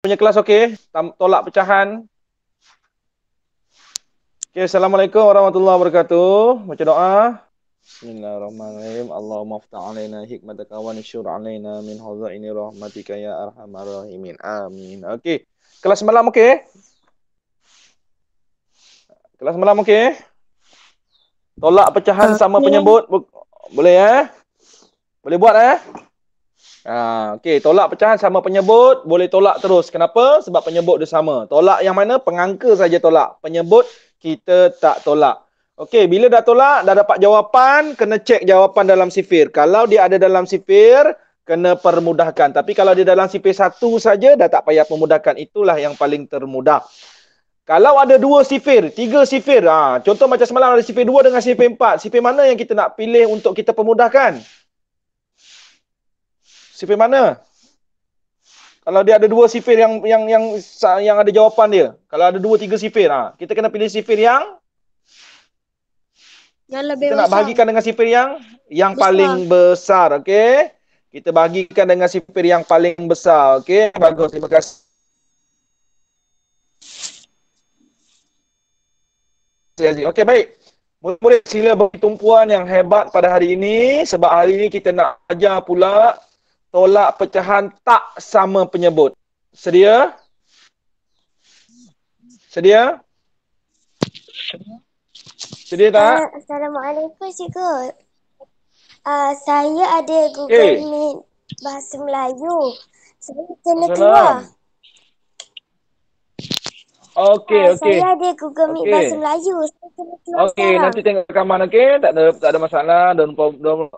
punya kelas okey tolak pecahan okey assalamualaikum warahmatullahi wabarakatuh baca doa Bismillahirrahmanirrahim. Allahumma fta' alaina hikmataka wa nishur min hazaini rahmatika ya arhamar rahimin. Amin. Okey. Kelas malam okey? Kelas malam okey? Tolak pecahan sama penyebut. Boleh eh? Boleh buat eh? Ha, okay, tolak pecahan sama penyebut boleh tolak terus. Kenapa? Sebab penyebut dia sama. Tolak yang mana? Pengangka saja tolak. Penyebut kita tak tolak. Okay, bila dah tolak, dah dapat jawapan, kena cek jawapan dalam sifir. Kalau dia ada dalam sifir, kena permudahkan. Tapi kalau dia dalam sifir satu saja, dah tak payah permudahkan. Itulah yang paling termudah. Kalau ada dua sifir, tiga sifir. Ha, contoh macam semalam ada sifir dua dengan sifir empat. Sifir mana yang kita nak pilih untuk kita permudahkan? sifir mana? Kalau dia ada dua sifir yang yang yang yang ada jawapan dia. Kalau ada dua tiga sifir, ha, kita kena pilih sifir yang yang lebih kita besar. Kita nak bahagikan dengan sifir yang yang besar. paling besar, okey? Kita bahagikan dengan sifir yang paling besar, okey? Bagus, terima kasih. Okey, baik. Murid-murid sila beri tumpuan yang hebat pada hari ini sebab hari ini kita nak ajar pula tolak pecahan tak sama penyebut. Sedia? Sedia? Sedia tak? Uh, Assalamualaikum cikgu. Uh, saya ada Google okay. Eh. Meet ah, Bahasa Melayu. Saya kena keluar. Okey, uh, okey. Saya ada Google Meet okay. Bahasa Melayu. Saya kena keluar Okey, nanti tengok rekaman, okey? Tak ada, tak ada masalah. Don't, don't,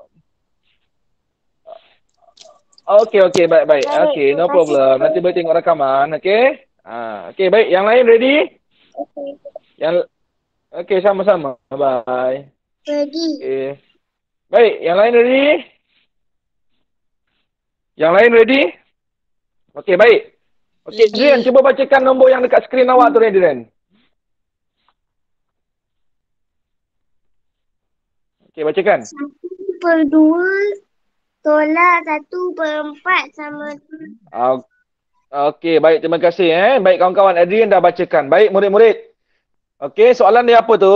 Okay, okay, baik, baik. Okay, okey, no problem. Nanti boleh tengok rekaman, okay? Ah, ha, okay, baik. Yang lain ready? Okay. Yang okay, sama-sama. Bye. Ready. Okay. Baik, yang lain ready? Yang lain ready? Okay, baik. Okey, okay. Dren, cuba bacakan nombor yang dekat skrin awak tu, Dren. Okay, bacakan. Satu per dua, Tolak satu per empat sama tu. Okey, baik. Terima kasih. Eh. Baik, kawan-kawan. Adrian dah bacakan. Baik, murid-murid. Okay, soalan dia apa tu?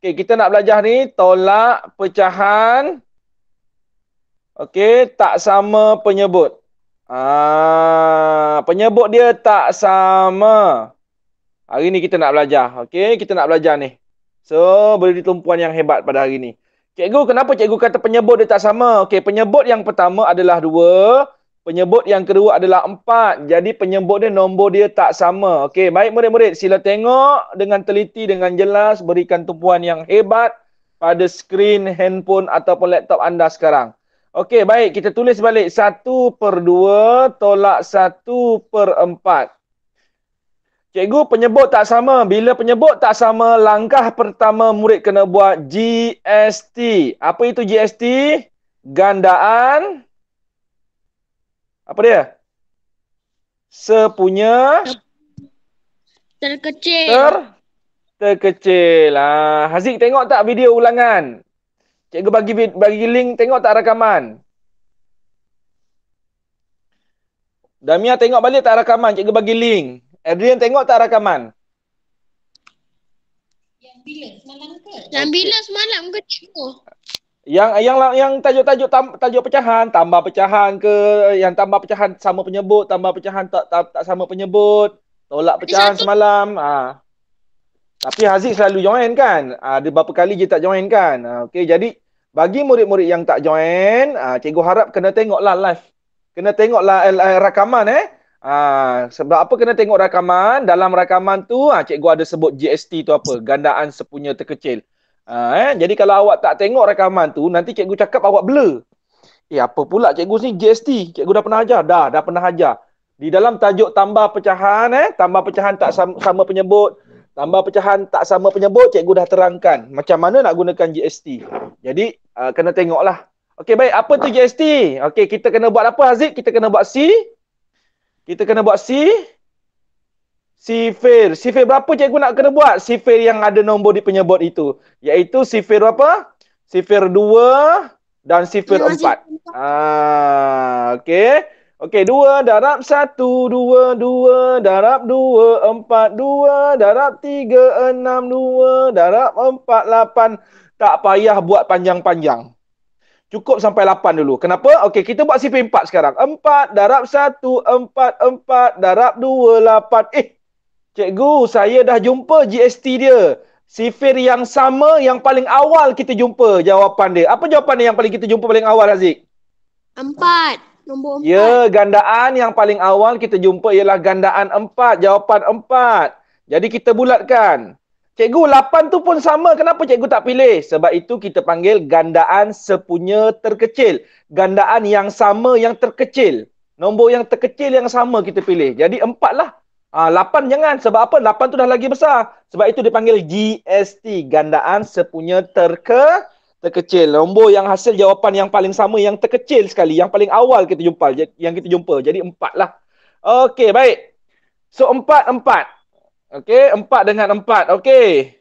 Okay, kita nak belajar ni. Tolak pecahan. Okay, tak sama penyebut. Ah, penyebut dia tak sama. Hari ni kita nak belajar. Okay, kita nak belajar ni. So, beri tumpuan yang hebat pada hari ni. Cikgu, kenapa cikgu kata penyebut dia tak sama? Okey, penyebut yang pertama adalah dua. Penyebut yang kedua adalah empat. Jadi penyebut dia, nombor dia tak sama. Okey, baik murid-murid. Sila tengok dengan teliti, dengan jelas. Berikan tumpuan yang hebat pada skrin handphone ataupun laptop anda sekarang. Okey, baik. Kita tulis balik. Satu per dua tolak satu per empat. Cikgu penyebut tak sama. Bila penyebut tak sama, langkah pertama murid kena buat GST. Apa itu GST? Gandaan. Apa dia? Sepunya. Terkecil. Ter terkecil. Ha. Haziq tengok tak video ulangan? Cikgu bagi bagi link tengok tak rakaman? Damia tengok balik tak rakaman? Cikgu bagi link. Adrian tengok tak rakaman? Yang bila semalam ke? Yang bila semalam ke tengok? Yang yang yang tajuk-tajuk tajuk pecahan, tambah pecahan ke yang tambah pecahan sama penyebut, tambah pecahan tak tak, tak sama penyebut, tolak pecahan Satu. semalam. Ha. Tapi Haziq selalu join kan? Ha, ada berapa kali je tak join kan? Ha, okay jadi bagi murid-murid yang tak join, ha, cikgu harap kena tengoklah live. Kena tengoklah eh, eh, rakaman eh. Ah, sebab apa kena tengok rakaman? Dalam rakaman tu, ah, cikgu ada sebut GST tu apa? Gandaan sepunya terkecil. Ah, eh? Jadi kalau awak tak tengok rakaman tu, nanti cikgu cakap awak blur. Eh, apa pula cikgu ni GST? Cikgu dah pernah ajar? Dah, dah pernah ajar. Di dalam tajuk tambah pecahan, eh? tambah pecahan tak sama, sama penyebut. Tambah pecahan tak sama penyebut, cikgu dah terangkan. Macam mana nak gunakan GST? Jadi, uh, kena tengoklah. Okey, baik. Apa tu GST? Okey, kita kena buat apa, Haziq? Kita kena buat C? kita kena buat si sifir. Sifir berapa cikgu nak kena buat? Sifir yang ada nombor di penyebut itu. Iaitu sifir apa? Sifir 2 dan sifir 4. Ah, okey. Okey, 2 darab 1, 2, 2 darab 2, 4, 2 darab 3, 6, 2 darab 4, 8. Tak payah buat panjang-panjang. Cukup sampai 8 dulu. Kenapa? Okey, kita buat sipir 4 sekarang. 4 darab 1, 4, 4 darab 2, 8. Eh, cikgu, saya dah jumpa GST dia. Sifir yang sama yang paling awal kita jumpa jawapan dia. Apa jawapan dia yang paling kita jumpa paling awal, Aziz? 4. Nombor 4. Ya, gandaan yang paling awal kita jumpa ialah gandaan 4. Jawapan 4. Jadi kita bulatkan. Cikgu 8 tu pun sama. Kenapa cikgu tak pilih? Sebab itu kita panggil gandaan sepunya terkecil. Gandaan yang sama yang terkecil. Nombor yang terkecil yang sama kita pilih. Jadi 4 lah. Ha, 8 jangan. Sebab apa? 8 tu dah lagi besar. Sebab itu dipanggil GST. Gandaan sepunya terke terkecil. Nombor yang hasil jawapan yang paling sama yang terkecil sekali. Yang paling awal kita jumpa. Yang kita jumpa. Jadi 4 lah. Okey, baik. So 4, 4. Okey, empat dengan empat. Okey.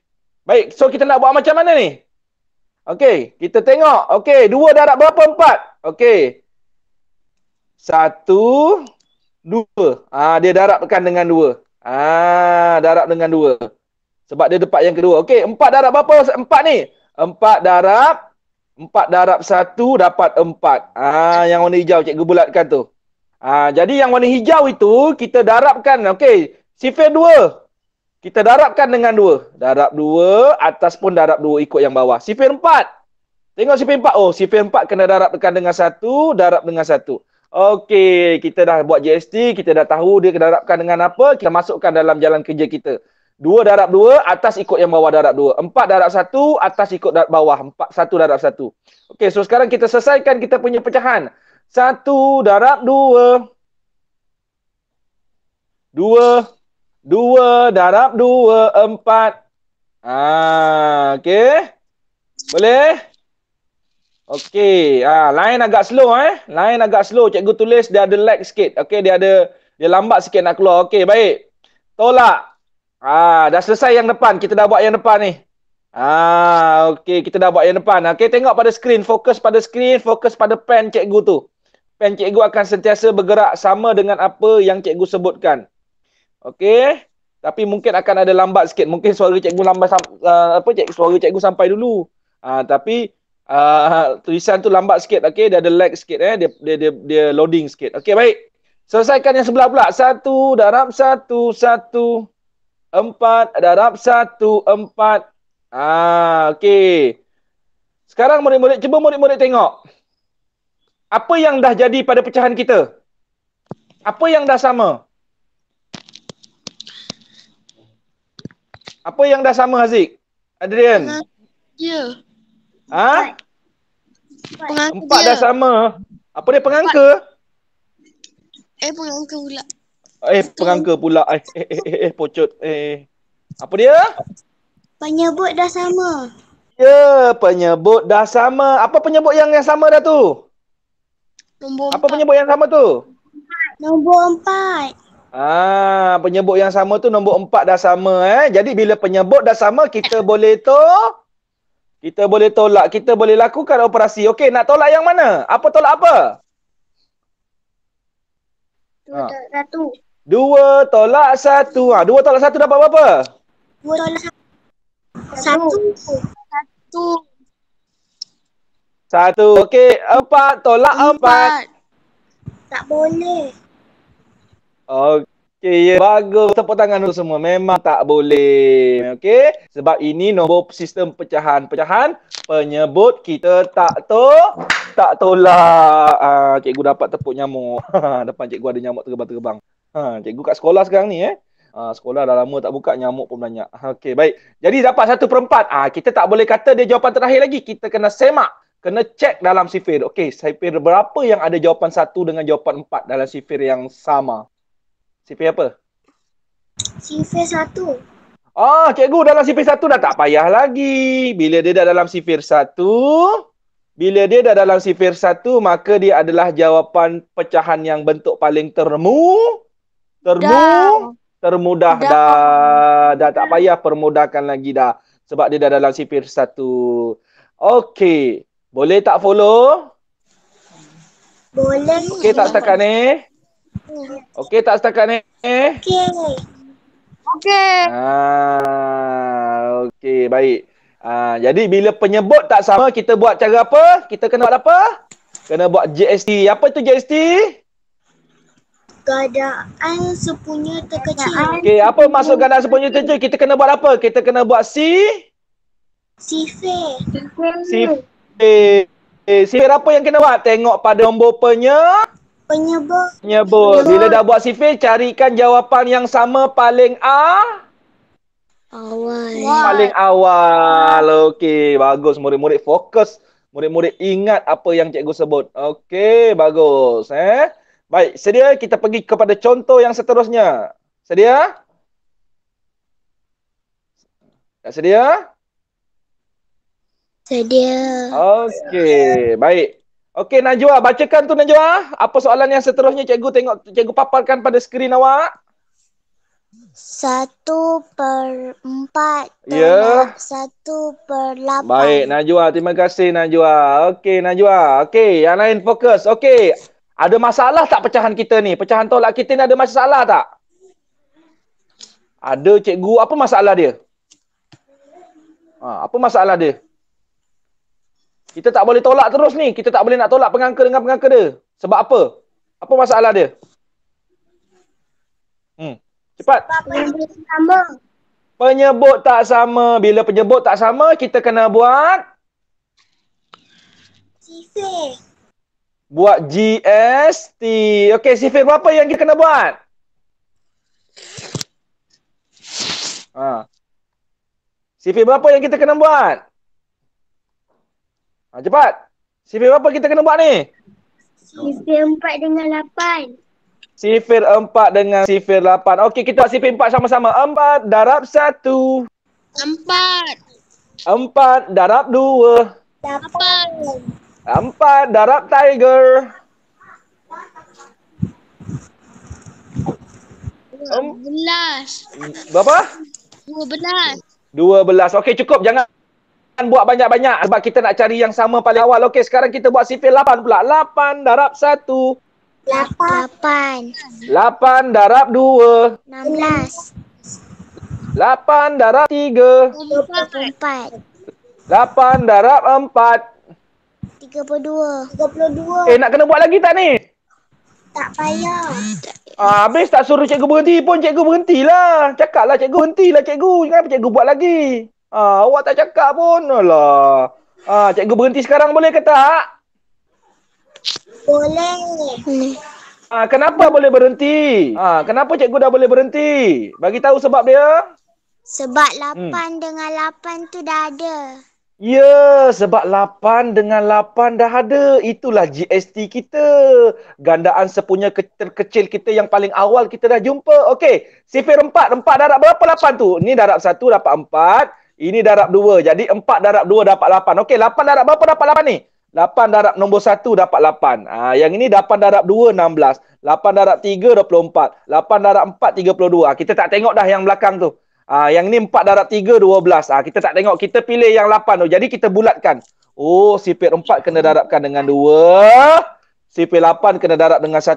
Baik, so kita nak buat macam mana ni? Okey, kita tengok. Okey, dua darab berapa empat? Okey. Satu, dua. Ah, dia darabkan dengan dua. Ah, darab dengan dua. Sebab dia tempat yang kedua. Okey, empat darab berapa empat ni? Empat darab. Empat darab satu dapat empat. Ah, yang warna hijau cikgu bulatkan tu. Ah, jadi yang warna hijau itu kita darabkan. Okey, sifir dua. Kita darabkan dengan dua. Darab dua, atas pun darab dua ikut yang bawah. Sifir empat. Tengok sifir empat. Oh, sifir empat kena darabkan dengan satu, darab dengan satu. Okey, kita dah buat GST, kita dah tahu dia kena darabkan dengan apa, kita masukkan dalam jalan kerja kita. Dua darab dua, atas ikut yang bawah darab dua. Empat darab satu, atas ikut darab bawah. Empat, satu darab satu. Okey, so sekarang kita selesaikan kita punya pecahan. Satu darab dua. Dua dua darab dua empat. Ah, okey, Boleh? Okey, ah, lain agak slow eh. lain agak slow. Cikgu tulis dia ada lag sikit. Okey, dia ada dia lambat sikit nak keluar. Okey, baik. Tolak. Ah, dah selesai yang depan. Kita dah buat yang depan ni. Ah, okey, kita dah buat yang depan. Okey, tengok pada screen, fokus pada screen, fokus pada pen cikgu tu. Pen cikgu akan sentiasa bergerak sama dengan apa yang cikgu sebutkan. Okey. Tapi mungkin akan ada lambat sikit. Mungkin suara cikgu lambat uh, apa cikgu suara cikgu sampai dulu. uh, tapi uh, tulisan tu lambat sikit. okay. dia ada lag sikit eh. Dia dia dia, dia loading sikit. Okey, baik. Selesaikan yang sebelah pula. Satu, darab satu, satu, empat, darab satu, empat. Ah, okey. Sekarang murid-murid, cuba murid-murid tengok. Apa yang dah jadi pada pecahan kita? Apa yang dah sama? Apa yang dah sama Haziq? Adrian? Ya. Ha? Pengangka Empat dah sama. Apa dia pengangka? Empat. Eh pengangka pula. Eh pengangka pula. Eh eh eh, eh, eh pocot. Eh. Apa dia? Penyebut dah sama. Ya, penyebut dah sama. Apa penyebut yang yang sama dah tu? Nombor Apa empat. penyebut yang sama tu? Nombor empat. Ah, penyebut yang sama tu nombor empat dah sama eh. Jadi bila penyebut dah sama kita boleh to kita boleh tolak, kita boleh lakukan operasi. Okey, nak tolak yang mana? Apa tolak apa? Dua ah. tolak satu. Dua tolak satu. Ha, dua tolak satu dapat berapa? Dua tolak satu. Satu. Satu. Satu. Okey, empat tolak empat. empat. Tak boleh. Okay. Okey, ya. Bagus. Tepuk tangan tu semua. Memang tak boleh. Okey? Sebab ini nombor sistem pecahan. Pecahan penyebut kita tak to tak tolak. Ha, cikgu dapat tepuk nyamuk. Ha, depan cikgu ada nyamuk terbang-terbang. Ha, cikgu kat sekolah sekarang ni eh. Ha, sekolah dah lama tak buka, nyamuk pun banyak. Okey, baik. Jadi dapat satu perempat. empat. Ah, ha, kita tak boleh kata dia jawapan terakhir lagi. Kita kena semak. Kena cek dalam sifir. Okey, sifir berapa yang ada jawapan satu dengan jawapan empat dalam sifir yang sama. CPA apa? Sifir satu. Oh, cikgu dalam sifir satu dah tak payah lagi. Bila dia dah dalam sifir satu, bila dia dah dalam sifir satu, maka dia adalah jawapan pecahan yang bentuk paling termu, termu, termudah dah. Dah tak payah permudahkan lagi dah. Sebab dia dah dalam sifir satu. Okey. Boleh tak follow? Boleh. Okey tak setakat ni? Okey tak setakat ni? Okey. Okey. Ah, ha, okey baik. Ha, jadi bila penyebut tak sama kita buat cara apa? Kita kena buat apa? Kena buat GST. Apa tu GST? Gadaan sepunya terkecil. Okey, apa maksud gadaan sepunya terkecil? Kita kena buat apa? Kita kena buat C? Sifir. Sifir. Eh, sifir apa yang kena buat? Tengok pada nombor penyebut. Penyebut. Penyebut. Bila dah buat sifir, carikan jawapan yang sama paling A. Awal. Paling awal. Okey, bagus. Murid-murid fokus. Murid-murid ingat apa yang cikgu sebut. Okey, bagus. Eh? Baik, sedia kita pergi kepada contoh yang seterusnya. Sedia? Tak sedia? Sedia. Okey, baik. Okey Najwa, bacakan tu Najwa. Apa soalan yang seterusnya cikgu tengok cikgu paparkan pada skrin awak? Satu per empat ya. tolak yeah. satu per lapan. Baik Najwa, terima kasih Najwa. Okey Najwa, okey yang lain fokus. Okey, ada masalah tak pecahan kita ni? Pecahan tolak kita ni ada masalah tak? Ada cikgu, apa masalah dia? Ha, apa masalah dia? Kita tak boleh tolak terus ni. Kita tak boleh nak tolak pengangka dengan pengangka dia. Sebab apa? Apa masalah dia? Hmm. Cepat. Sebab penyebut sama. Penyebut tak sama. Bila penyebut tak sama, kita kena buat sifir. Buat GST. Okey, sifir berapa yang kita kena buat? Ha. Sifir berapa yang kita kena buat? Ha, cepat. Sifir berapa kita kena buat ni? Sifir 4 dengan lapan. Sifir empat dengan sifir lapan. Okey, kita buat sifir 4 sama-sama. empat darab satu. Empat. Empat darab dua. 8. Empat darab tiger Dua 12 Berapa? Dua belas. Okey cukup jangan jangan buat banyak-banyak sebab kita nak cari yang sama paling awal. Okey, sekarang kita buat sifil 8 pula. 8 darab 1. 8. 8 darab 2. 16. 8 darab 3. 24. 8 darab 4. 32. 32. Eh, nak kena buat lagi tak ni? Tak payah. Ah, habis tak suruh cikgu berhenti pun cikgu berhentilah. Cakaplah cikgu lah cikgu. Jangan cikgu buat lagi. Ah, awak tak cakap pun lah. Ah, cikgu berhenti sekarang boleh ke tak? Boleh. Ah, kenapa boleh berhenti? Ah, kenapa cikgu dah boleh berhenti? Bagi tahu sebab dia. Sebab hmm. lapan hmm. dengan lapan tu dah ada. Ya, yeah, sebab lapan dengan lapan dah ada. Itulah GST kita. Gandaan sepunya ke- terkecil kita yang paling awal kita dah jumpa. Okey, sifir empat. Empat darab berapa lapan tu? Ni darab satu dapat empat. Ini darab 2. Jadi 4 darab 2 dapat 8. Okey, 8 darab berapa dapat 8 ni? 8 darab nombor 1 dapat 8. Ha, yang ini 8 darab 2, 16. 8 darab 3, 24. 8 darab 4, 32. Ha, kita tak tengok dah yang belakang tu. Ha, yang ini 4 darab 3, 12. Ha, kita tak tengok. Kita pilih yang 8 tu. Jadi kita bulatkan. Oh, sipir 4 kena darabkan dengan 2. CP 8 kena darab dengan 1.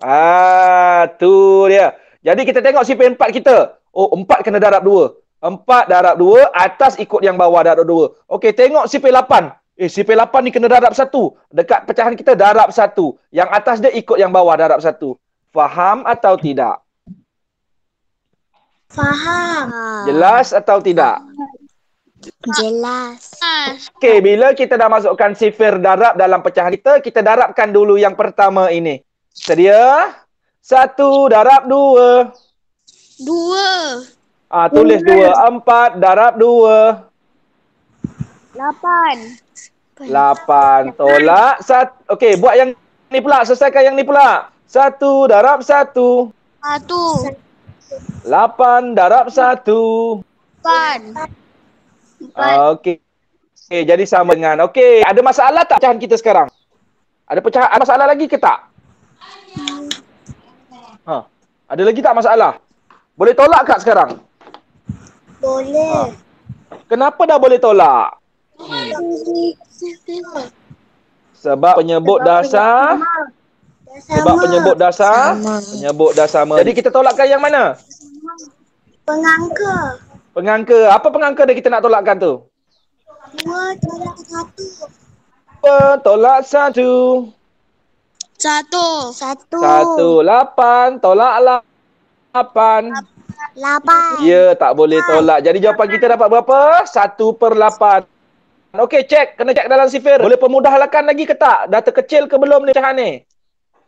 Ah, ha, tu dia. Jadi kita tengok CP 4 kita. Oh, 4 kena darab 2. Empat darab dua, atas ikut yang bawah darab dua. Okey, tengok CP8. Eh, CP8 ni kena darab satu. Dekat pecahan kita darab satu. Yang atas dia ikut yang bawah darab satu. Faham atau tidak? Faham. Jelas atau tidak? Jelas. Okey, bila kita dah masukkan sifir darab dalam pecahan kita, kita darabkan dulu yang pertama ini. Sedia? Satu, darab dua. Dua. Ah uh, tulis 2 4 darab 2 8 tolak 1 okey buat yang ni pula selesaikan yang ni pula 1 darab 1 1 8 darab 1 4 okey okey jadi sama dengan okey ada masalah tak pecahan kita sekarang ada pecahan ada masalah lagi ke tak ha ada lagi tak masalah boleh tolak kat sekarang boleh. Ha. Kenapa dah boleh tolak? Hmm. Sebab penyebut sebab dasar. sebab penyebut dasar. Sama. Penyebut dah sama. Jadi kita tolakkan yang mana? Pengangka. Pengangka. Apa pengangka dia kita nak tolakkan tu? Dua, tolak satu. Tolak satu. Satu. Satu. Satu. Lapan. Tolak Lapan. 8. Ya, tak boleh tolak. Jadi jawapan kita dapat berapa? 1 per 8. Okey, cek. Kena cek dalam sifir. Boleh pemudahkan lagi ke tak? Dah terkecil ke belum ni cahan ni?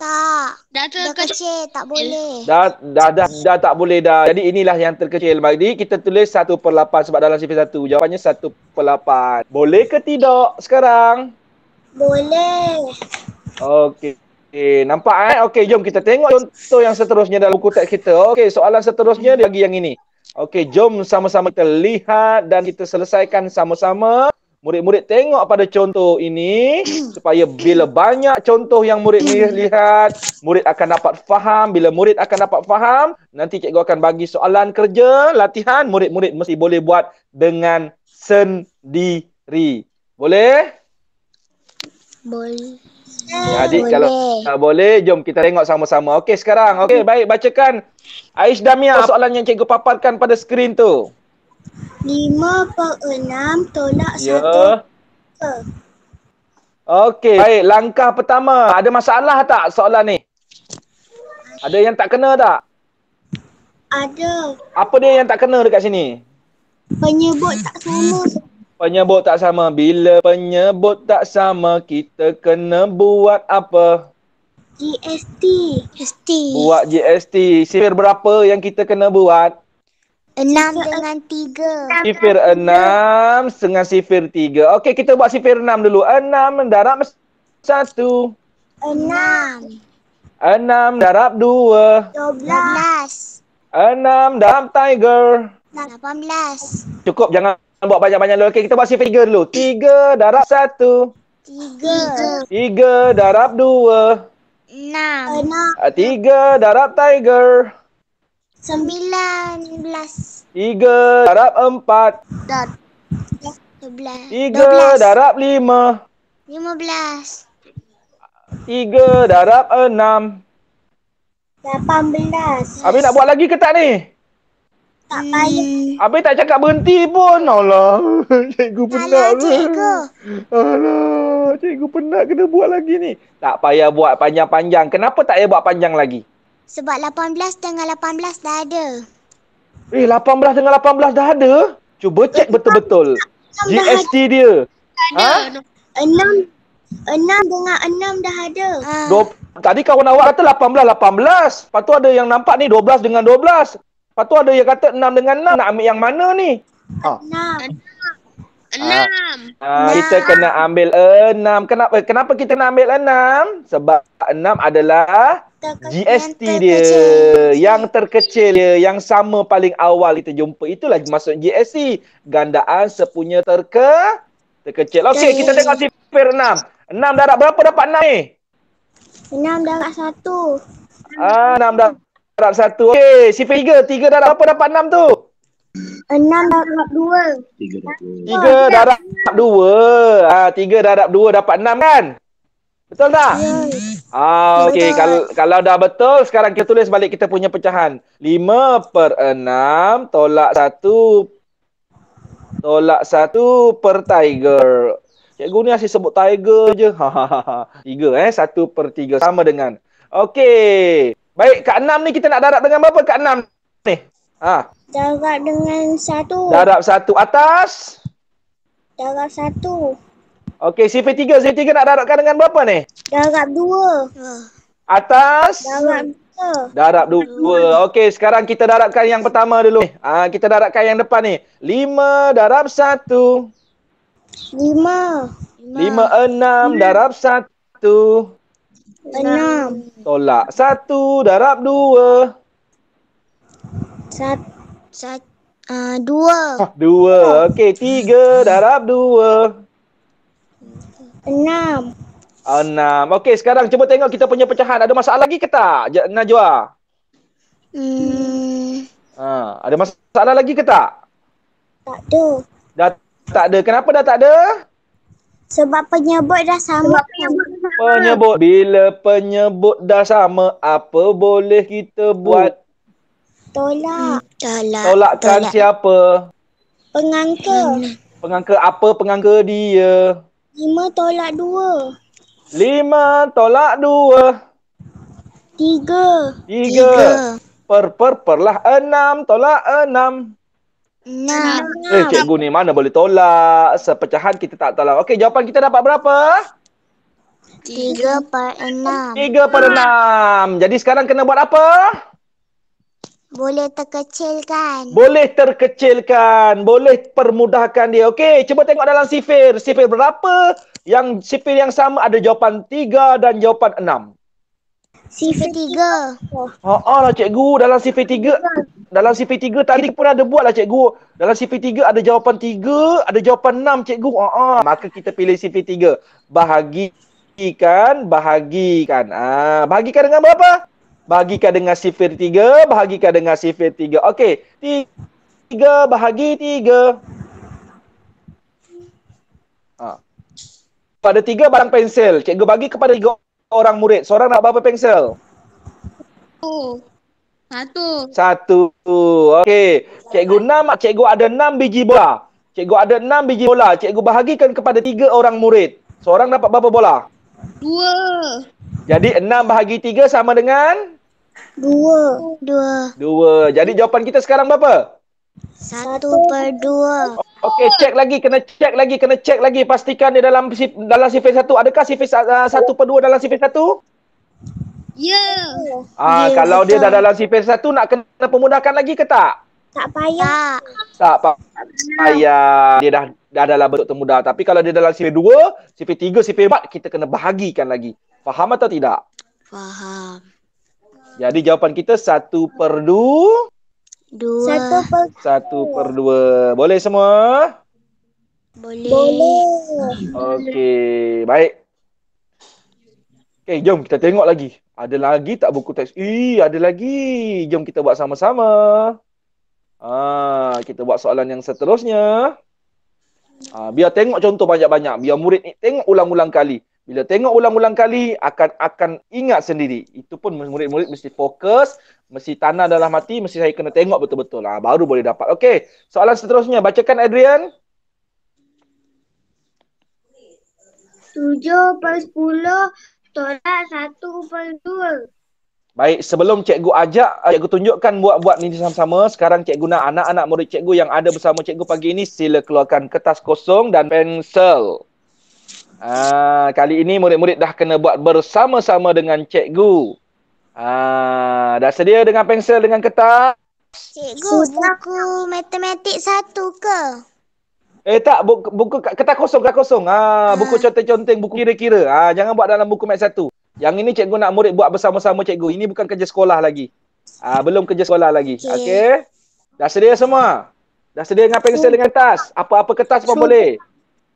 Tak. Dah terkecil. Tak boleh. Dah, dah, dah, dah tak boleh dah. Jadi inilah yang terkecil. Jadi kita tulis 1 per 8 sebab dalam sifir 1. Jawapannya 1 per 8. Boleh ke tidak sekarang? Boleh. Okey. Eh, nampak eh? Okey, jom kita tengok contoh yang seterusnya dalam buku teks kita. Okey, soalan seterusnya dia bagi yang ini. Okey, jom sama-sama kita lihat dan kita selesaikan sama-sama. Murid-murid tengok pada contoh ini supaya bila banyak contoh yang murid lihat, murid akan dapat faham. Bila murid akan dapat faham, nanti cikgu akan bagi soalan kerja, latihan. Murid-murid mesti boleh buat dengan sendiri. Boleh? Boleh. Ya, adik boleh. kalau tak boleh jom kita tengok sama-sama. Okey sekarang. Okey hmm. baik bacakan Aish Damia soalan yang cikgu paparkan pada skrin tu. 5.6 tolak 1. Ya. Yeah. Okey baik langkah pertama ada masalah tak soalan ni? Ada yang tak kena tak? Ada. Apa dia yang tak kena dekat sini? Penyebut tak sama Penyebut tak sama bila penyebut tak sama kita kena buat apa? GST. GST. Buat GST. Sifir berapa yang kita kena buat? 6 dengan tiga. Sifir enam dengan sifir tiga. Okey, kita buat sifir enam dulu. Enam darab satu. Enam. Enam darab dua. Dua belas. Enam darab tiger belas. Cukup jangan buat banyak-banyak dulu. Okay, kita buat shift tiga dulu. Tiga darab satu. Tiga. Tiga darab dua. Enam. Ah, tiga darab tiger. Sembilan belas. Tiga darab empat. Dan. Sebelas. Tiga darab lima. Lima belas. Tiga darab enam. Lapan belas. Habis nak buat lagi ke tak ni? tak hmm. tak cakap berhenti pun. Allah. cikgu penat. Alah, lah. cikgu. Alah, cikgu penat kena buat lagi ni. Tak payah buat panjang-panjang. Kenapa tak payah buat panjang lagi? Sebab 18 tengah 18 dah ada. Eh, 18 tengah 18 dah ada? Cuba cek eh, betul-betul. GST dia. Ada. Ha? 6. 6 dengan 6 dah ada. Ha. tadi kawan awak kata 18, 18. Lepas ada yang nampak ni 12 dengan 12. Lepas tu ada yang kata enam dengan enam nak ambil yang mana ni? Ha. Enam. Ha. Enam. Ha, kita kena ambil enam. Kenapa kenapa kita nak ambil enam? Sebab enam adalah GST yang dia. Yang terkecil dia. Yang sama paling awal kita jumpa. Itulah maksud GST. Gandaan sepunya terke terkecil. Okey, kita tengok sifir enam. Enam darab berapa dapat enam ni? Enam darab satu. Ah, enam darab darab satu. Okey, sifir tiga. Tiga darab apa dapat enam tu? Enam darab dua. Tiga darab dua. Tiga darab dua. Ha, tiga darab dua dapat enam kan? Betul tak? Ya. Ah, okey. Kal kalau dah betul, sekarang kita tulis balik kita punya pecahan. Lima per enam tolak satu. Tolak satu per tiger. Cikgu ni asyik sebut tiger je. Ha, ha, ha, ha. Tiga eh. Satu per tiga. Sama dengan. Okey. Baik, ke enam ni kita nak darab dengan berapa ke enam ni? Ha. Darab dengan satu. Darab satu. Atas? Darab satu. Okey, sifir tiga. Sifir tiga nak darabkan dengan berapa ni? Darab dua. Ha. Atas? Darab dua. Darab dua. Okey, sekarang kita darabkan yang pertama dulu. Ha, kita darabkan yang depan ni. Lima darab satu. Lima. Lima, lima enam lima. darab satu. Enam. Tolak. Satu, darab dua. Sat, sat, uh, dua. Ah, dua. Okey, tiga, darab dua. Enam. Enam. Okey, sekarang cuba tengok kita punya pecahan. Ada masalah lagi ke tak, Najwa? Hmm. Ha, ada masalah lagi ke tak? Tak ada. Dah tak ada. Kenapa dah tak ada? Sebab penyebut dah sama. Sebab penyebut Penyebut Bila penyebut dah sama Apa boleh kita oh. buat Tolak hmm, Tolak Tolakkan Tolak. siapa Pengangka Pengangka apa pengangka dia Lima tolak dua Lima tolak dua Tiga Tiga, Tiga. Per per perlah enam tolak enam Enam Eh cikgu ni mana boleh tolak Sepecahan kita tak tolak Okey jawapan kita dapat Berapa? Tiga per enam. Tiga per enam. Jadi sekarang kena buat apa? Boleh terkecilkan. Boleh terkecilkan. Boleh permudahkan dia. Okey, cuba tengok dalam sifir. Sifir berapa? Yang sifir yang sama ada jawapan tiga dan jawapan enam. Sifir tiga. Oh, oh lah cikgu. Dalam sifir tiga. Dalam sifir tiga tadi pun ada buat lah cikgu. Dalam sifir tiga ada jawapan tiga, ada jawapan enam cikgu. Oh, oh. Maka kita pilih sifir tiga. Bahagi bagikan bahagikan ah bahagikan dengan berapa bahagikan dengan sifir 3 bahagikan dengan sifir tiga. okey tiga, bahagi tiga. ah pada 3 barang pensel cikgu bagi kepada tiga orang murid seorang nak berapa pensel satu satu satu okey cikgu 6 cikgu ada enam biji bola cikgu ada enam biji bola cikgu bahagikan kepada tiga orang murid seorang dapat berapa bola Dua. Jadi enam bahagi tiga sama dengan? Dua. Dua. Dua. Jadi jawapan kita sekarang berapa? Satu per dua. Okey, cek lagi. Kena cek lagi. Kena cek lagi. Pastikan dia dalam sif- dalam sifat satu. Adakah sifir uh, satu per dua dalam sifat satu? Ya. Yeah. Ah, yeah, kalau betul. dia dah dalam sifat satu, nak kena pemudahkan lagi ke tak? Tak payah. Tak, tak payah. Dia dah dah dalam bentuk temuda. Tapi kalau dia dalam cp dua, cp tiga, cp empat, kita kena bahagikan lagi. Faham atau tidak? Faham. Jadi jawapan kita satu per du... dua. Satu per, satu per dua. Boleh semua? Boleh. Boleh. Okey, baik. Okey, jom kita tengok lagi. Ada lagi tak buku teks? Ih, ada lagi. Jom kita buat sama-sama. Ah, kita buat soalan yang seterusnya. Ah, biar tengok contoh banyak-banyak. Biar murid ni tengok ulang-ulang kali. Bila tengok ulang-ulang kali, akan akan ingat sendiri. Itu pun murid-murid mesti fokus, mesti tanah dalam hati, mesti saya kena tengok betul-betul. Ah, baru boleh dapat. Okey, soalan seterusnya. Bacakan Adrian. 7 per 10 tolak 1 per 2. Baik, sebelum cikgu ajak, cikgu tunjukkan buat-buat ni sama-sama. Sekarang cikgu nak anak-anak murid cikgu yang ada bersama cikgu pagi ini sila keluarkan kertas kosong dan pensel. Ah, kali ini murid-murid dah kena buat bersama-sama dengan cikgu. Ah, dah sedia dengan pensel dengan kertas? Cikgu, buku matematik satu ke? Eh tak, buku, buku kertas kosong, kertas kosong. Ah, buku ha. Ah. conteng-conteng, buku kira-kira. Ah, jangan buat dalam buku matematik satu. Yang ini cikgu nak murid buat bersama-sama cikgu. Ini bukan kerja sekolah lagi. Ah uh, belum kerja sekolah lagi. Okey. Okay. Dah sedia semua? Dah sedia dengan pensel Sudah. dengan tas? Apa-apa kertas pun boleh.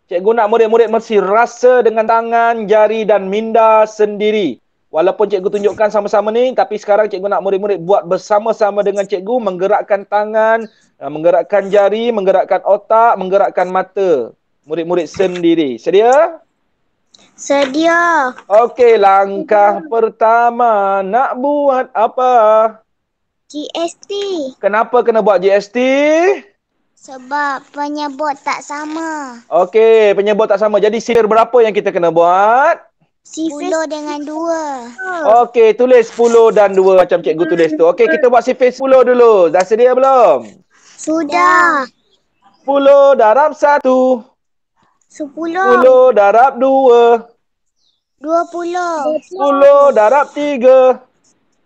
Cikgu nak murid-murid mesti rasa dengan tangan, jari dan minda sendiri. Walaupun cikgu tunjukkan sama-sama ni, tapi sekarang cikgu nak murid-murid buat bersama-sama dengan cikgu menggerakkan tangan, ah, menggerakkan jari, menggerakkan otak, menggerakkan mata. Murid-murid sendiri. Sedia? Sedia. Okey, langkah Sedia. pertama nak buat apa? GST. Kenapa kena buat GST? Sebab penyebut tak sama. Okey, penyebut tak sama. Jadi sihir berapa yang kita kena buat? 10 dengan dua. Okey, tulis sepuluh dan dua macam cikgu tulis tu. Okey, kita buat sihir sepuluh dulu. Dah sedia belum? Sudah. Sepuluh darab satu. Sepuluh. Sepuluh darab dua. Dua puluh. Sepuluh darab tiga.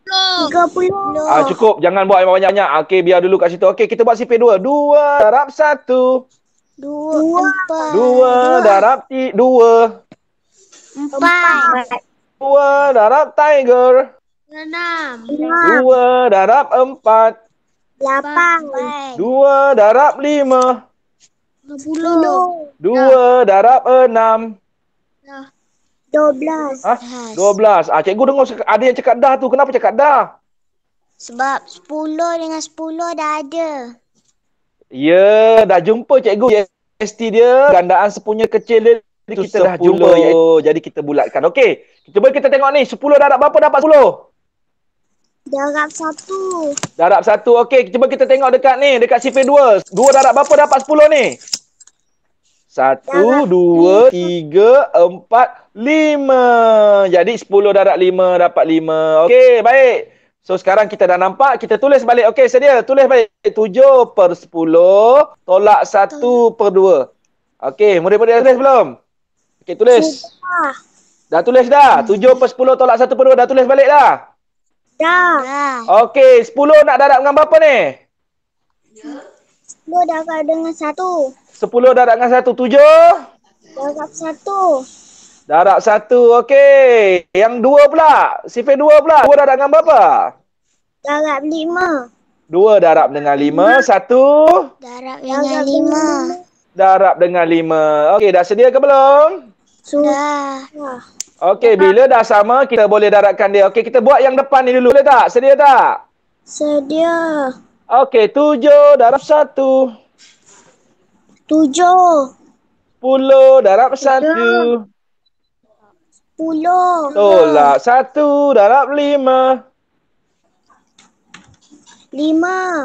Tiga puluh. Ah, cukup. Jangan buat banyak-banyak. Ah, okey, biar dulu kat situ. Okey, kita buat sipir dua. Dua darab satu. Dua. Dua, empat. dua, darab tiga. Dua. Empat. Dua darab tiger. Enam. Dua darab empat. Lapan. Dua darab lima. 20. Dua darab enam. Dua belas. Ah, Dua belas. Ah, cikgu dengar ada yang cakap dah tu. Kenapa cakap dah? Sebab sepuluh dengan sepuluh dah ada. Ya, dah jumpa cikgu. pasti dia, gandaan sepunya kecil dia. Jadi kita dah jumpa. Ya. Jadi kita bulatkan. Okey. Cuba kita tengok ni. Sepuluh darab berapa dapat sepuluh? Darab satu. Darab satu. Okey, cuba kita tengok dekat ni. Dekat CP2. Dua darab berapa dapat sepuluh ni? Satu, darab dua, lima. tiga, empat, lima. Jadi sepuluh darab lima dapat lima. Okey, baik. So sekarang kita dah nampak, kita tulis balik. Okey, sedia. Tulis balik. Tujuh per sepuluh, tolak satu per dua. Okey, murid-murid dah tulis belum? Okey, tulis. Sudah. Dah tulis dah. Hmm. Tujuh per sepuluh, tolak satu per dua. Dah tulis balik dah. Dah. Ya. Ya. Okey, sepuluh nak darab dengan berapa ni? Sepuluh darab dengan satu. Sepuluh darab dengan satu. Tujuh? Darab satu. Darab satu, okey. Yang dua pula. Sifir dua pula. Dua darab dengan berapa? Darab lima. Dua darab dengan lima. Satu? Darab dengan lima. Darab dengan lima. Okey, dah sedia ke belum? Sudah. Sudah. Okey, bila dah sama kita boleh daratkan dia. Okey, kita buat yang depan ni dulu. Boleh tak? Sedia tak? Sedia. Okey, tujuh darab satu. Tujuh. Sepuluh darab tujuh. satu. Sepuluh. Tolak satu darab lima. Lima.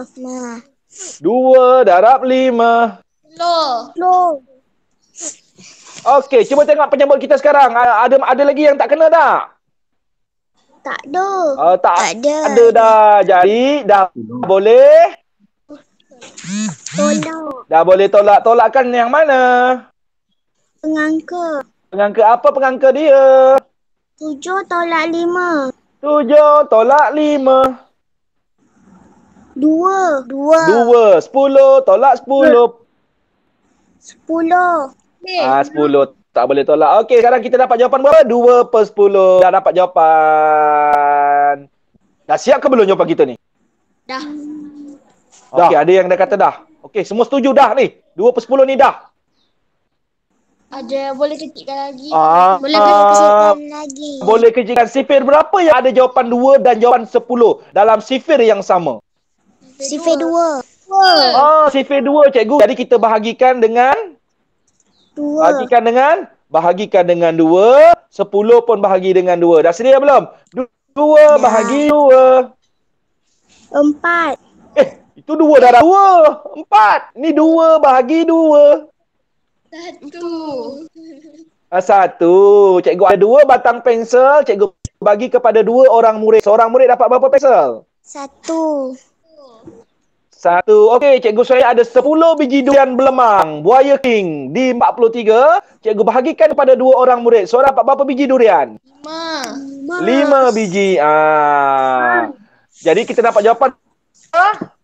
Dua darab lima. Sepuluh. Sepuluh. Okey, cuba tengok penyambut kita sekarang. Ada ada lagi yang tak kena tak? Tak ada. Uh, tak, tak ada. Ada dah. Jadi dah boleh tolak. Dah boleh tolak. Tolakkan yang mana? Pengangka. Pengangka apa pengangka dia? Tujuh tolak lima. Tujuh tolak lima. Dua. Dua. Dua. Sepuluh tolak sepuluh. Sepuluh. Ah, sepuluh. Tak boleh tolak. Okey, sekarang kita dapat jawapan berapa? Dua per sepuluh. Dah dapat jawapan. Dah siap ke belum jawapan kita ni? Dah. dah. Okey, ada yang dah kata dah. Okey, semua setuju dah ni. Dua per sepuluh ni dah. Ada, boleh ketikkan lagi. Ah, boleh ah, lagi. Boleh ketikkan sifir berapa yang ada jawapan dua dan jawapan sepuluh dalam sifir yang sama? Sifir dua. Sifir dua. Oh, sifir dua cikgu. Jadi kita bahagikan dengan Dua. Bahagikan dengan bahagikan dengan dua. Sepuluh pun bahagi dengan dua. Dah sedia belum? Dua bahagi ya. dua. Empat. Eh, itu dua dah dah. Dua. Empat. Ni dua bahagi dua. Satu. Ah, satu. Cikgu ada dua batang pensel. Cikgu bagi kepada dua orang murid. Seorang murid dapat berapa pensel? Satu. Satu. Okey, cikgu saya ada 10 biji durian belemang. Buaya King di 43. Cikgu bahagikan kepada dua orang murid. Suara dapat berapa biji durian? Lima. Lima, biji. Ah. Jadi kita dapat jawapan. Ah?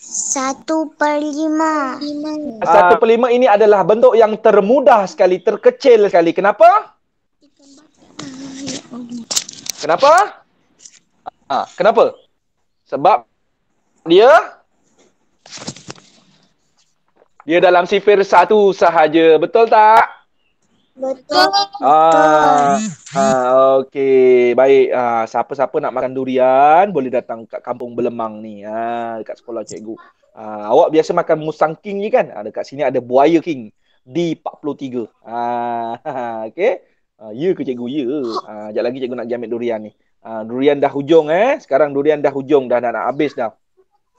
Satu per lima. lima. Satu per lima ini adalah bentuk yang termudah sekali, terkecil sekali. Kenapa? Kenapa? Ha, kenapa? Sebab dia... Dia dalam sifir satu sahaja, betul tak? Betul. Ah, ah okey. Baik, ah, siapa-siapa nak makan durian boleh datang kat kampung Belemang ni, ah, dekat sekolah cikgu. Ah, awak biasa makan musang king ni kan? Ah, dekat sini ada buaya king D43. Ah, okey. Ah, ya ke cikgu? Ya. Ah, lagi cikgu nak jamit durian ni. Ah, durian dah hujung eh. Sekarang durian dah hujung, dah nak, nak habis dah.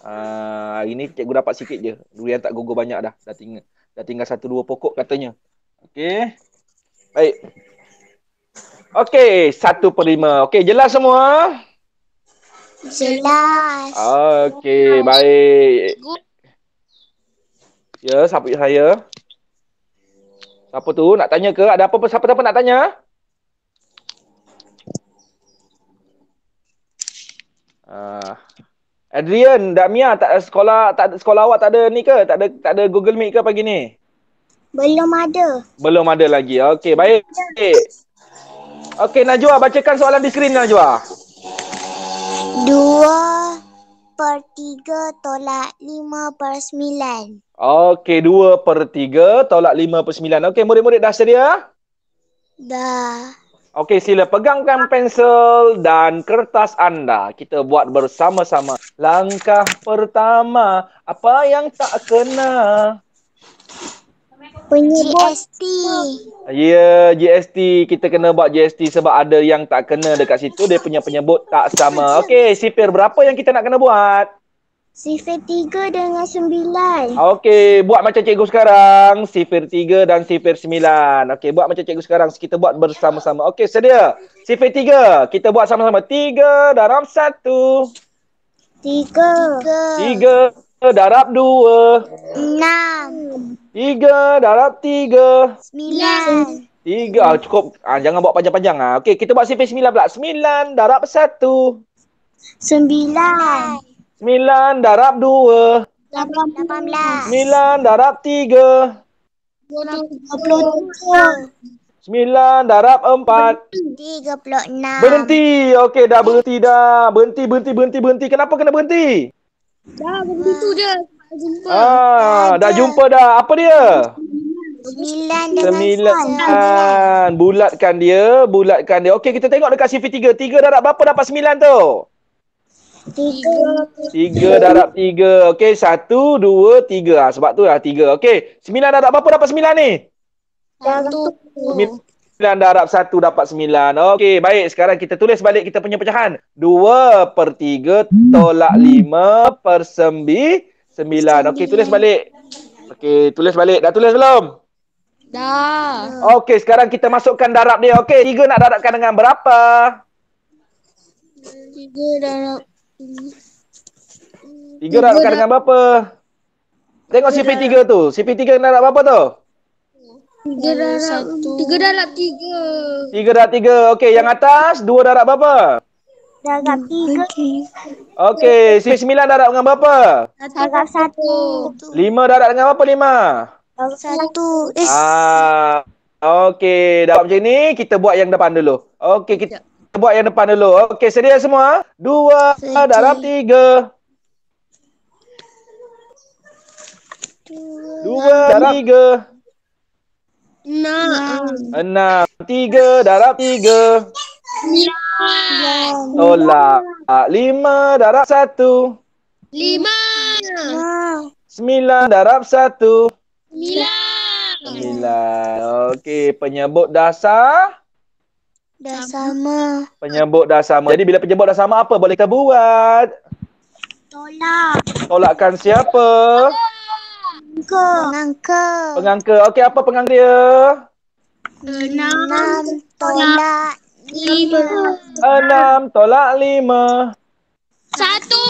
Uh, hari ni cikgu dapat sikit je. Durian tak gugur banyak dah. Dah tinggal dah tinggal satu dua pokok katanya. Okey. Baik. Okey, satu per lima. Okey, jelas semua? Jelas. Okey, baik. Ya, yeah, siapa saya? Siapa tu nak tanya ke? Ada apa siapa-siapa nak tanya? Ah. Uh. Adrian, Damia tak ada sekolah, tak ada, sekolah awak tak ada ni ke? Tak ada tak ada Google Meet ke pagi ni? Belum ada. Belum ada lagi. Okey, baik. Okey. Okey, Najwa bacakan soalan di skrin Najwa. 2 per 3 tolak 5 per 9. Okey, 2 per 3 tolak 5 per 9. Okey, murid-murid dah sedia? Dah. Okey, sila pegangkan pensel dan kertas anda. Kita buat bersama-sama. Langkah pertama, apa yang tak kena? GST. Ya, yeah, GST. Kita kena buat GST sebab ada yang tak kena dekat situ. Dia punya penyebut tak sama. Okey, sipir berapa yang kita nak kena buat? Sifir tiga dengan sembilan. Okey, buat macam cikgu sekarang. Sifir tiga dan sifir sembilan. Okey, buat macam cikgu sekarang. Kita buat bersama-sama. Okey, sedia. Sifir tiga. Kita buat sama-sama. Tiga darab satu. Tiga. Tiga. darab dua. Enam. Tiga darab tiga. Sembilan. Tiga. Ah, cukup. Ah, jangan buat panjang-panjang. Ah. Okey, kita buat sifir sembilan pula. Sembilan darab satu. sembilan. Sembilan darab dua. Sembilan darab tiga. Sembilan darab empat. Berhenti. Okey dah berhenti dah. Berhenti, berhenti, berhenti, berhenti. Kenapa kena berhenti? Dah berhenti tu je. Jumpa. Ah, dah jumpa dah. Apa dia? Sembilan dengan sembilan. Bulatkan dia, bulatkan dia. Okey, kita tengok dekat cv tiga Tiga darab berapa dapat sembilan tu? Tiga Tiga. Tiga darab tiga. Okey, satu, dua, tiga. Ha, sebab tu lah tiga. Okey, sembilan darab berapa dapat sembilan ni? Satu. Sembilan darab satu dapat sembilan. Okey, baik. Sekarang kita tulis balik kita punya pecahan. Dua per tiga tolak lima per sembi, sembilan. Okey, tulis balik. Okey, tulis balik. Dah tulis belum? Dah. Okey, sekarang kita masukkan darab dia. Okey, tiga nak darabkan dengan berapa? Tiga darab Tiga nak dekat dengan berapa? Tengok CP3 tu. CP3 nak nak berapa tu? Tiga darab Tiga tiga. darab tiga. Okey, yang atas dua darab berapa? Darab tiga. Okey, CP9 darab dengan berapa? Darab satu. Lima darab dengan berapa lima? Darab satu. Ah. Okey, dah macam ni kita buat yang depan dulu. Okey, kita... Sekejap. Ya kita buat yang depan dulu. Okey, sedia semua? Dua, sedia. dalam tiga. Dua, dalam tiga. Enam. Enam. Tiga, darab tiga. Lima. Tolak. Lima, darab satu. Lima. Sembilan, darab satu. Sembilan. Sembilan. Okey, penyebut dasar. Dah sama. Penyebut dah sama. Jadi bila penyebut dah sama apa boleh kita buat? Tolak. Tolakkan siapa? Pengangka. Pengangka. Pengangka. Okey, apa pengang dia? Enam, Enam tolak lima. Enam tolak lima. Satu.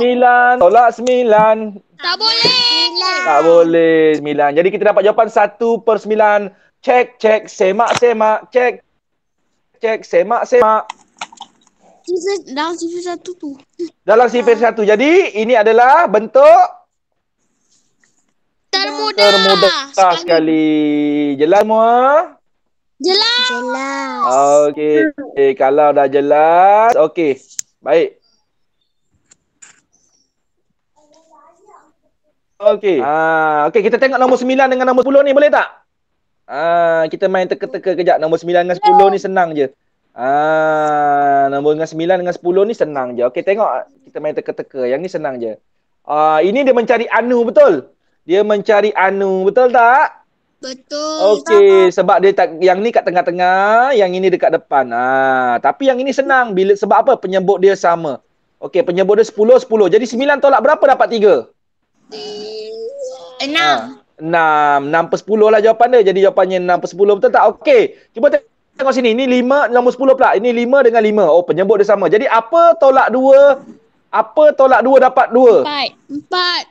Sembilan tolak sembilan. Tak boleh. Sembilan. Tak boleh sembilan. Jadi kita dapat jawapan satu per sembilan. Cek, cek, semak, semak, cek cek semak-semak. Dalam sifir satu tu. Dalam sifir uh. Ah. satu. Jadi, ini adalah bentuk? Termudah. Termudah sekali. sekali. Jelas semua? Jelas. Jelas. Okey. Eh, kalau dah jelas. Okey. Baik. Okey. Ah, okey kita tengok nombor 9 dengan nombor 10 ni boleh tak? Ah kita main teka-teka kejap nombor 9 dengan 10 ni senang je. Ah nombor dengan 9 dengan 10 ni senang je. Okey tengok kita main teka-teka. Yang ni senang je. Ah ini dia mencari Anu betul. Dia mencari Anu betul tak? Betul. Okey sebab dia tak yang ni kat tengah-tengah, yang ini dekat depan. Ah tapi yang ini senang bila sebab apa? Penyebut dia sama. Okey penyebut dia 10 10. Jadi 9 tolak berapa dapat 3? 6. 6 6 per 10 lah jawapan dia jadi jawapannya 6 per 10 betul tak okey cuba tengok sini ini 5 nombor 10 pula ini 5 dengan 5 oh penyebut dia sama jadi apa tolak 2 apa tolak 2 dapat 2 4 4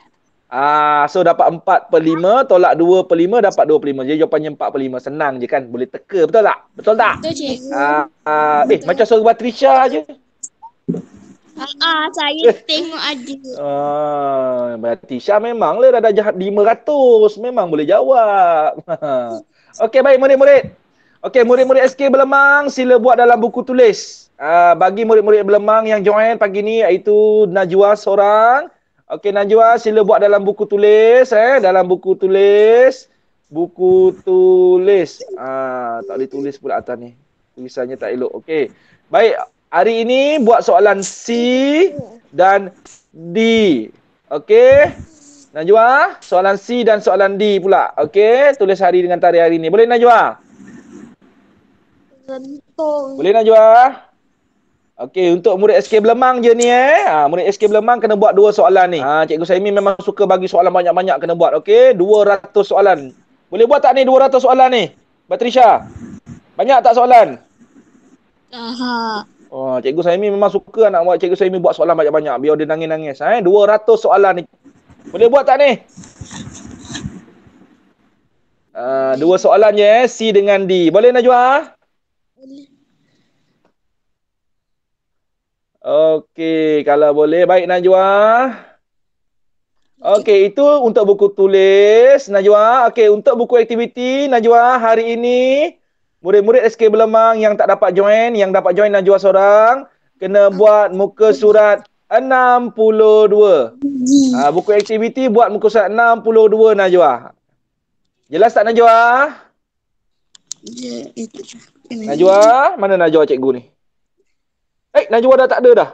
Ah, so dapat 4 per 5, tolak 2 per 5, dapat 2 per 5. Jadi jawapannya 4 per 5. Senang je kan? Boleh teka, betul tak? Betul tak? Betul, cik. Ah, ah, betul. eh, macam suara buat Trisha je. Ah, uh, saya tengok ada. Ah, uh, berarti Syah memanglah dah dah jahat 500. Memang boleh jawab. Okey, baik murid-murid. Okey, murid-murid SK Belemang, sila buat dalam buku tulis. Uh, bagi murid-murid Belemang yang join pagi ni iaitu Najwa seorang. Okey, Najwa sila buat dalam buku tulis eh, dalam buku tulis. Buku tulis. Ah, tak boleh tulis pula atas ni. Tulisannya tak elok. Okey. Baik, Hari ini buat soalan C dan D. Okey. Najwa, soalan C dan soalan D pula. Okey, tulis hari dengan tarikh hari ini. Boleh Najwa? Gantung. Boleh Najwa? Okey, untuk murid SK Belemang je ni eh. Ha, murid SK Belemang kena buat dua soalan ni. Ha, Cikgu Saimi memang suka bagi soalan banyak-banyak kena buat. Okey, 200 soalan. Boleh buat tak ni 200 soalan ni? Patricia? Banyak tak soalan? Aha. Oh, cikgu Saimi memang suka nak buat cikgu Saimi buat soalan banyak-banyak biar dia nangis-nangis. Ha, eh? 200 soalan ni. Boleh buat tak ni? Uh, dua soalan je eh? C dengan D. Boleh Najwa? Boleh. Okey, kalau boleh. Baik Najwa. Okey, okay, itu untuk buku tulis Najwa. Okey, untuk buku aktiviti Najwa hari ini murid-murid SK Belemang yang tak dapat join, yang dapat join Najwa seorang, kena buat muka surat 62. Ha, hmm. ah, buku aktiviti buat muka surat 62 Najwa. Jelas tak Najwa? Ya, Najwa, mana Najwa cikgu ni? Eh, Najwa dah tak ada dah.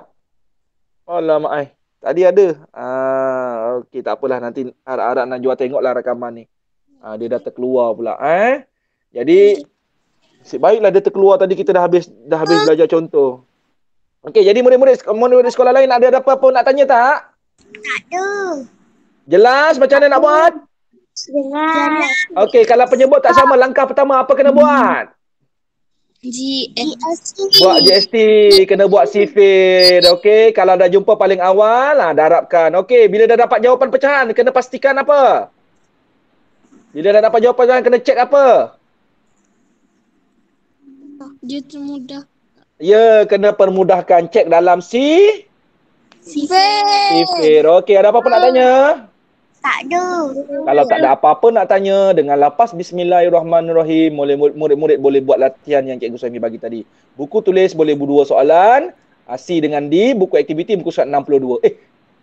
Alamak ai. Eh. Tadi ada. Ah, okey tak apalah nanti arah-arah Najwa tengoklah rakaman ni. Ah, dia dah terkeluar pula eh. Jadi Sip baiklah dia terkeluar tadi kita dah habis dah habis belajar contoh. Okey, jadi murid-murid murid-murid sekolah lain ada ada apa-apa nak tanya tak? Tak ada. Jelas macam mana nak buat? Jelas. Okey, kalau penyebut tak sama langkah pertama apa kena buat? GST. Buat GST, kena buat sifir. Okey, kalau dah jumpa paling awal, lah, harapkan. Okey, bila dah dapat jawapan pecahan, kena pastikan apa? Bila dah dapat jawapan pecahan, kena check apa? Dia termudah. Ya, kena permudahkan cek dalam si Sifir. Sifir. Okey, ada apa-apa nak tanya? Tak ada. Kalau tak ada apa-apa nak tanya, dengan lapas bismillahirrahmanirrahim, murid-murid boleh buat latihan yang Cikgu Suhaimi bagi tadi. Buku tulis boleh berdua soalan, C dengan D, buku aktiviti buku surat 62. Eh,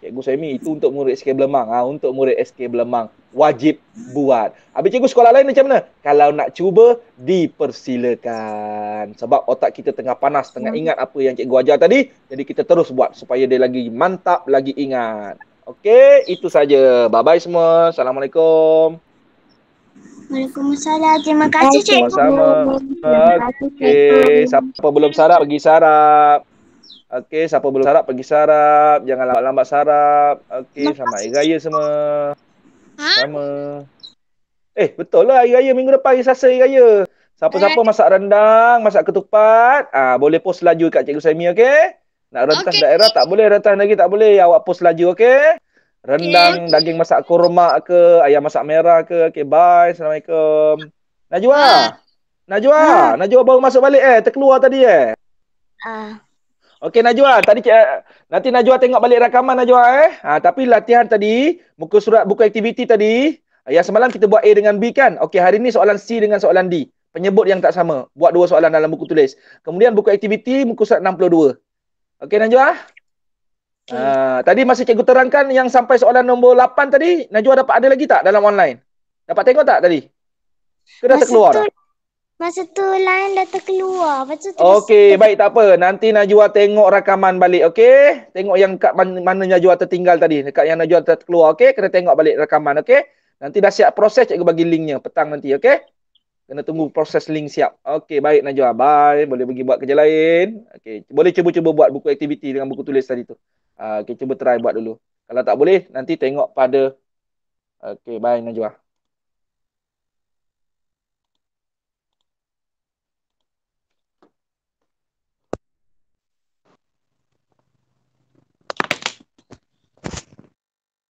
Cikgu Semi itu untuk murid SK Belemang. Ha, untuk murid SK Belemang wajib buat. Habis cikgu sekolah lain macam mana? Kalau nak cuba, dipersilakan. Sebab otak kita tengah panas, tengah hmm. ingat apa yang cikgu ajar tadi. Jadi kita terus buat supaya dia lagi mantap, lagi ingat. Okey, itu saja. Bye-bye semua. Assalamualaikum. Waalaikumsalam. Terima kasih cikgu. Sama-sama. Okey, siapa belum sarap, pergi sarap. Okey, siapa belum sarap pergi sarap. Jangan lambat-lambat sarap. Okey, sama hari raya semua. Ha? Sama. Eh, betul lah hari raya minggu depan hari Selasa hari raya. Siapa-siapa eh. masak rendang, masak ketupat, ah ha, boleh post laju kat Cikgu Saimi, okey? Nak rentas okay. daerah tak boleh, rentas lagi tak boleh. Awak post laju, okey? Rendang, okay. daging masak kurma ke, ayam masak merah ke. Okey, bye. Assalamualaikum. Najwa. Ha. Najwa. Ha. Najwa baru masuk balik eh. Terkeluar tadi eh. Ah. Ha. Okey Najwa, tadi nanti Najwa tengok balik rakaman Najwa eh. Ha, tapi latihan tadi, muka surat buku aktiviti tadi, yang semalam kita buat A dengan B kan? Okey, hari ni soalan C dengan soalan D. Penyebut yang tak sama. Buat dua soalan dalam buku tulis. Kemudian buku aktiviti, muka surat 62. Okey Najwa? Okay. Ha, tadi masih cikgu terangkan yang sampai soalan nombor 8 tadi, Najwa dapat ada lagi tak dalam online? Dapat tengok tak tadi? Ke dah terkeluar? Tu, dah? Masa tu lain dah terkeluar. Masa tu Okey, ter- baik tak apa. Nanti Najwa tengok rakaman balik, okey? Tengok yang kat man- mana Najwa tertinggal tadi, dekat yang Najwa terkeluar, okey? Kena tengok balik rakaman, okey? Nanti dah siap proses cikgu bagi linknya petang nanti, okey? Kena tunggu proses link siap. Okey, baik Najwa. Bye. Boleh pergi buat kerja lain. Okey, boleh cuba-cuba buat buku aktiviti dengan buku tulis tadi tu. Uh, ah, okay, cuba try buat dulu. Kalau tak boleh, nanti tengok pada Okey, bye Najwa.